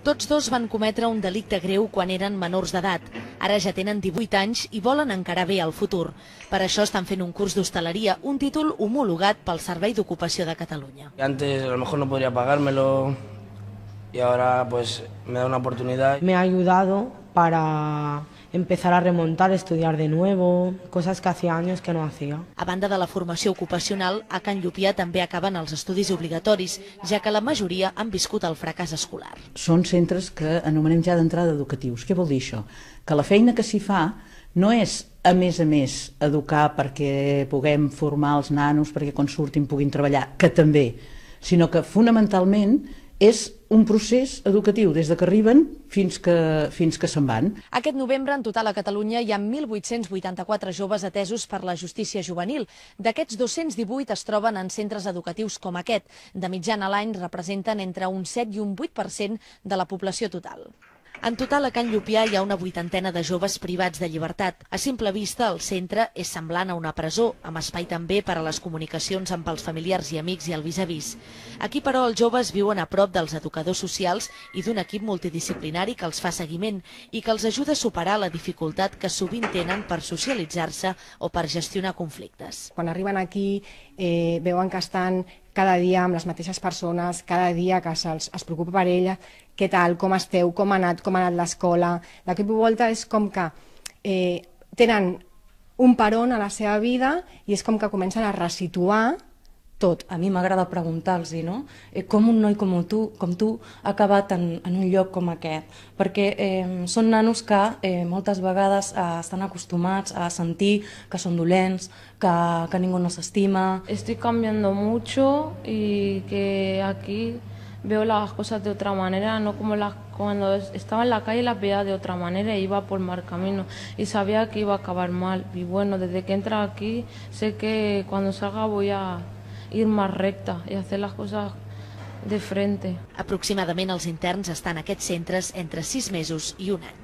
Tots dos van cometre un delicte greu quan eren menors d'edat. Ara ja tenen 18 anys i volen encarar bé el futur. Per això estan fent un curs d'hostaleria, un títol homologat pel Servei d'Ocupació de Catalunya. Antes a lo mejor no podría pagármelo y ahora pues me da una oportunidad. Me ha ayudado para empezar a remontar, estudiar de nuevo, cosas que hacía años que no hacía. A banda de la formació ocupacional, a Can Llupià també acaben els estudis obligatoris, ja que la majoria han viscut el fracàs escolar. Són centres que anomenem ja d'entrada educatius. Què vol dir això? Que la feina que s'hi fa no és a més a més educar perquè puguem formar els nanos perquè quan surtin puguin treballar, que també, sinó que fonamentalment és un procés educatiu des de que arriben fins que, fins que se'n van. Aquest novembre, en total a Catalunya, hi ha 1.884 joves atesos per la justícia juvenil. D'aquests 218 es troben en centres educatius com aquest. De mitjana l'any representen entre un 7 i un 8% de la població total. En total, a Can Llupià hi ha una vuitantena de joves privats de llibertat. A simple vista, el centre és semblant a una presó, amb espai també per a les comunicacions amb els familiars i amics i el vis-a-vis. Aquí, però, els joves viuen a prop dels educadors socials i d'un equip multidisciplinari que els fa seguiment i que els ajuda a superar la dificultat que sovint tenen per socialitzar-se o per gestionar conflictes. Quan arriben aquí eh, veuen que estan cada dia amb les mateixes persones, cada dia que se'ls es preocupa per ella, què tal, com esteu, com ha anat, com ha anat l'escola... La Clip Volta és com que eh, tenen un peron a la seva vida i és com que comencen a resituar tot. A me agrada preguntar-los, no? Eh, ¿Cómo un noi como tú com tu ha en, un lloc como aquest? Porque eh, son són nanos que eh, moltes vegades eh, a sentir que son dolents, que, que ninguno no estima. Estoy cambiando mucho y que aquí veo las cosas de otra manera, no como las cuando estaba en la calle las veía de otra manera, iba por mal camino y sabía que iba a acabar mal. Y bueno, desde que entra aquí sé que cuando salga voy a ir más recta y hacer las cosas de frente. Aproximadament els interns estan a aquests centres entre sis mesos i un any.